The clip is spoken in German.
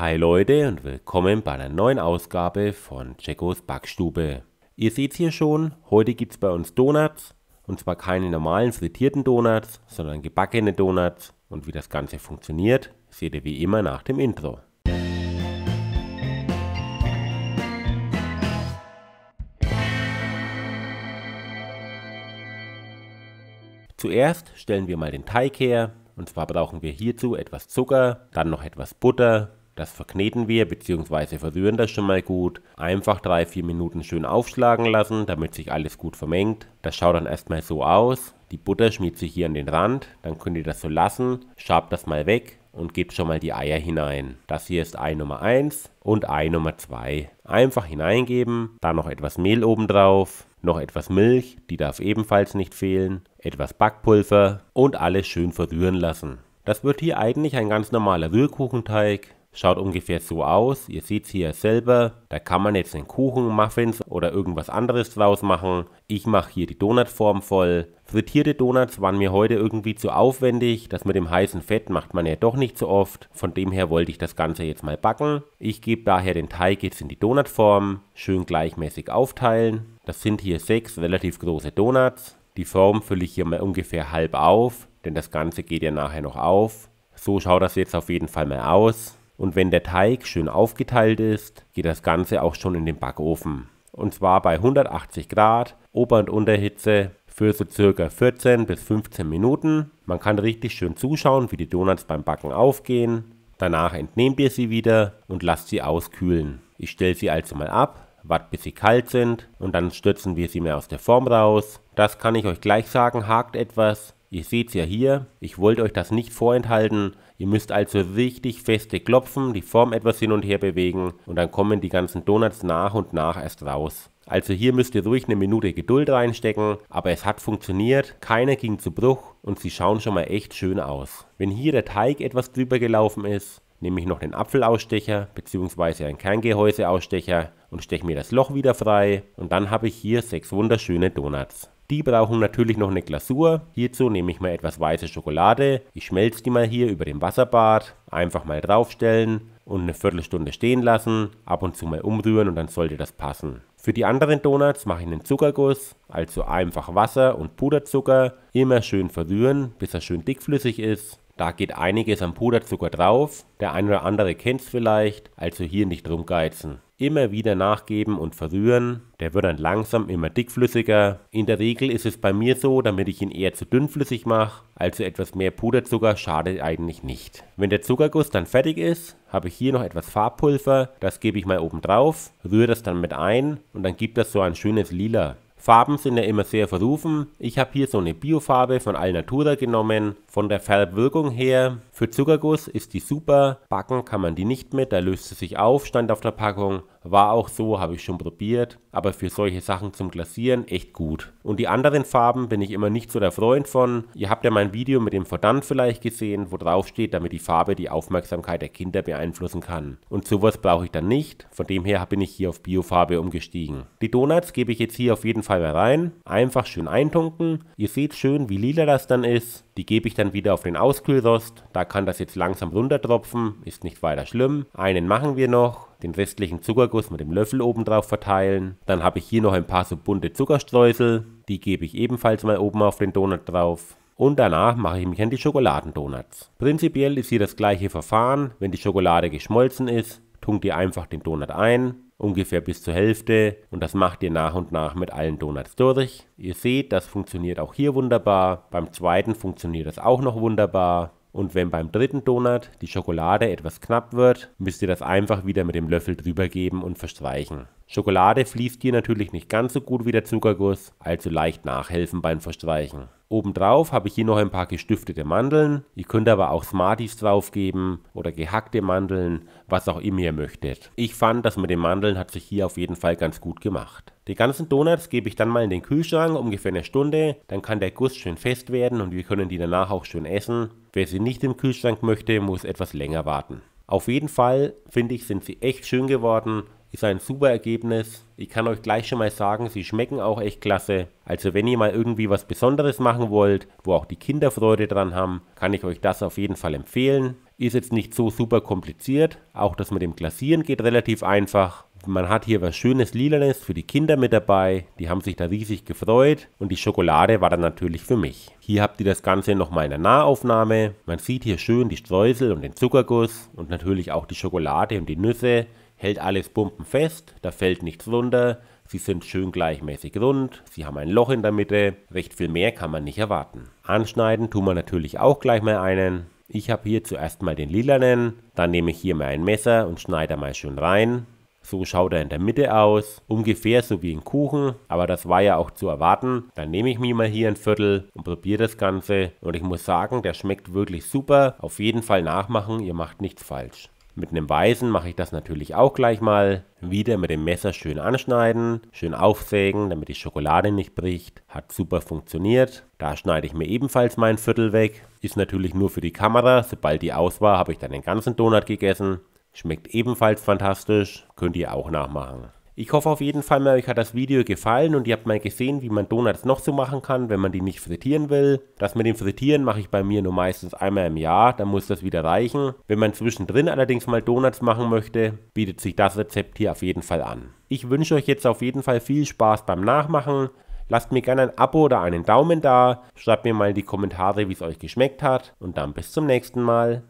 Hi Leute und willkommen bei einer neuen Ausgabe von Jackos Backstube. Ihr seht hier schon, heute gibt es bei uns Donuts und zwar keine normalen frittierten Donuts, sondern gebackene Donuts und wie das Ganze funktioniert, seht ihr wie immer nach dem Intro. Zuerst stellen wir mal den Teig her und zwar brauchen wir hierzu etwas Zucker, dann noch etwas Butter, das verkneten wir bzw. verrühren das schon mal gut. Einfach 3-4 Minuten schön aufschlagen lassen, damit sich alles gut vermengt. Das schaut dann erstmal so aus. Die Butter schmiert sich hier an den Rand, dann könnt ihr das so lassen. Schabt das mal weg und gebt schon mal die Eier hinein. Das hier ist Ei Nummer 1 und Ei Nummer 2. Einfach hineingeben, dann noch etwas Mehl obendrauf, noch etwas Milch, die darf ebenfalls nicht fehlen, etwas Backpulver und alles schön verrühren lassen. Das wird hier eigentlich ein ganz normaler Rührkuchenteig, Schaut ungefähr so aus. Ihr seht es hier selber. Da kann man jetzt einen Kuchen, Muffins oder irgendwas anderes draus machen. Ich mache hier die Donutform voll. Frittierte Donuts waren mir heute irgendwie zu aufwendig. Das mit dem heißen Fett macht man ja doch nicht so oft. Von dem her wollte ich das Ganze jetzt mal backen. Ich gebe daher den Teig jetzt in die Donutform. Schön gleichmäßig aufteilen. Das sind hier sechs relativ große Donuts. Die Form fülle ich hier mal ungefähr halb auf, denn das Ganze geht ja nachher noch auf. So schaut das jetzt auf jeden Fall mal aus. Und wenn der Teig schön aufgeteilt ist, geht das Ganze auch schon in den Backofen. Und zwar bei 180 Grad, Ober- und Unterhitze für so circa 14 bis 15 Minuten. Man kann richtig schön zuschauen, wie die Donuts beim Backen aufgehen. Danach entnehmt ihr sie wieder und lasst sie auskühlen. Ich stelle sie also mal ab, wart bis sie kalt sind und dann stürzen wir sie mehr aus der Form raus. Das kann ich euch gleich sagen, hakt etwas. Ihr seht es ja hier, ich wollte euch das nicht vorenthalten, Ihr müsst also richtig feste klopfen, die Form etwas hin und her bewegen und dann kommen die ganzen Donuts nach und nach erst raus. Also hier müsst ihr ruhig eine Minute Geduld reinstecken, aber es hat funktioniert, keiner ging zu Bruch und sie schauen schon mal echt schön aus. Wenn hier der Teig etwas drüber gelaufen ist, nehme ich noch den Apfelausstecher bzw. einen Kerngehäuseausstecher und steche mir das Loch wieder frei und dann habe ich hier sechs wunderschöne Donuts. Die brauchen natürlich noch eine Glasur. Hierzu nehme ich mal etwas weiße Schokolade. Ich schmelze die mal hier über dem Wasserbad. Einfach mal draufstellen und eine Viertelstunde stehen lassen. Ab und zu mal umrühren und dann sollte das passen. Für die anderen Donuts mache ich einen Zuckerguss, also einfach Wasser und Puderzucker. Immer schön verrühren, bis er schön dickflüssig ist. Da geht einiges an Puderzucker drauf. Der ein oder andere kennt es vielleicht, also hier nicht rumgeizen immer wieder nachgeben und verrühren. Der wird dann langsam immer dickflüssiger. In der Regel ist es bei mir so, damit ich ihn eher zu dünnflüssig mache. Also etwas mehr Puderzucker schadet eigentlich nicht. Wenn der Zuckerguss dann fertig ist, habe ich hier noch etwas Farbpulver. Das gebe ich mal oben drauf, rühre das dann mit ein und dann gibt das so ein schönes Lila. Farben sind ja immer sehr verrufen. Ich habe hier so eine Biofarbe von Alnatura genommen. Von der Färbwirkung her, für Zuckerguss ist die super, backen kann man die nicht mit, da löst sie sich auf, stand auf der Packung, war auch so, habe ich schon probiert, aber für solche Sachen zum Glasieren echt gut. Und die anderen Farben bin ich immer nicht so der Freund von. Ihr habt ja mein Video mit dem Verdant vielleicht gesehen, wo drauf steht, damit die Farbe die Aufmerksamkeit der Kinder beeinflussen kann. Und sowas brauche ich dann nicht, von dem her bin ich hier auf Biofarbe umgestiegen. Die Donuts gebe ich jetzt hier auf jeden Fall mal rein, einfach schön eintunken. Ihr seht schön, wie lila das dann ist. Die gebe ich dann dann wieder auf den Auskühlrost. Da kann das jetzt langsam runtertropfen, ist nicht weiter schlimm. Einen machen wir noch den restlichen Zuckerguss mit dem Löffel oben drauf verteilen. Dann habe ich hier noch ein paar so bunte Zuckerstreusel. Die gebe ich ebenfalls mal oben auf den Donut drauf. Und danach mache ich mich an die Schokoladendonuts. Prinzipiell ist hier das gleiche Verfahren. Wenn die Schokolade geschmolzen ist, tunkt ihr einfach den Donut ein ungefähr bis zur Hälfte und das macht ihr nach und nach mit allen Donuts durch. Ihr seht, das funktioniert auch hier wunderbar. Beim zweiten funktioniert das auch noch wunderbar. Und wenn beim dritten Donut die Schokolade etwas knapp wird, müsst ihr das einfach wieder mit dem Löffel drüber geben und verstreichen. Schokolade fließt hier natürlich nicht ganz so gut wie der Zuckerguss, also leicht nachhelfen beim Verstreichen. Obendrauf habe ich hier noch ein paar gestiftete Mandeln. Ihr könnt aber auch Smarties draufgeben oder gehackte Mandeln, was auch immer ihr möchtet. Ich fand, das mit den Mandeln hat sich hier auf jeden Fall ganz gut gemacht. Die ganzen Donuts gebe ich dann mal in den Kühlschrank, ungefähr eine Stunde. Dann kann der Guss schön fest werden und wir können die danach auch schön essen. Wer sie nicht im Kühlschrank möchte, muss etwas länger warten. Auf jeden Fall, finde ich, sind sie echt schön geworden ist ein super Ergebnis. Ich kann euch gleich schon mal sagen, sie schmecken auch echt klasse. Also wenn ihr mal irgendwie was Besonderes machen wollt, wo auch die Kinder Freude dran haben, kann ich euch das auf jeden Fall empfehlen. Ist jetzt nicht so super kompliziert. Auch das mit dem Glasieren geht relativ einfach. Man hat hier was Schönes Lilanes für die Kinder mit dabei. Die haben sich da riesig gefreut. Und die Schokolade war dann natürlich für mich. Hier habt ihr das Ganze nochmal in der Nahaufnahme. Man sieht hier schön die Streusel und den Zuckerguss. Und natürlich auch die Schokolade und die Nüsse hält alles bumpenfest, da fällt nichts runter, sie sind schön gleichmäßig rund, sie haben ein Loch in der Mitte, recht viel mehr kann man nicht erwarten. Anschneiden tun wir natürlich auch gleich mal einen. Ich habe hier zuerst mal den lilanen, dann nehme ich hier mal ein Messer und schneide mal schön rein. So schaut er in der Mitte aus, ungefähr so wie ein Kuchen, aber das war ja auch zu erwarten. Dann nehme ich mir mal hier ein Viertel und probiere das Ganze und ich muss sagen, der schmeckt wirklich super. Auf jeden Fall nachmachen, ihr macht nichts falsch. Mit einem weißen mache ich das natürlich auch gleich mal. Wieder mit dem Messer schön anschneiden, schön aufsägen, damit die Schokolade nicht bricht. Hat super funktioniert. Da schneide ich mir ebenfalls mein Viertel weg. Ist natürlich nur für die Kamera. Sobald die aus war, habe ich dann den ganzen Donut gegessen. Schmeckt ebenfalls fantastisch. Könnt ihr auch nachmachen. Ich hoffe auf jeden Fall mal, euch hat das Video gefallen und ihr habt mal gesehen, wie man Donuts noch so machen kann, wenn man die nicht frittieren will. Das mit dem Frittieren mache ich bei mir nur meistens einmal im Jahr, dann muss das wieder reichen. Wenn man zwischendrin allerdings mal Donuts machen möchte, bietet sich das Rezept hier auf jeden Fall an. Ich wünsche euch jetzt auf jeden Fall viel Spaß beim Nachmachen. Lasst mir gerne ein Abo oder einen Daumen da, schreibt mir mal in die Kommentare, wie es euch geschmeckt hat und dann bis zum nächsten Mal.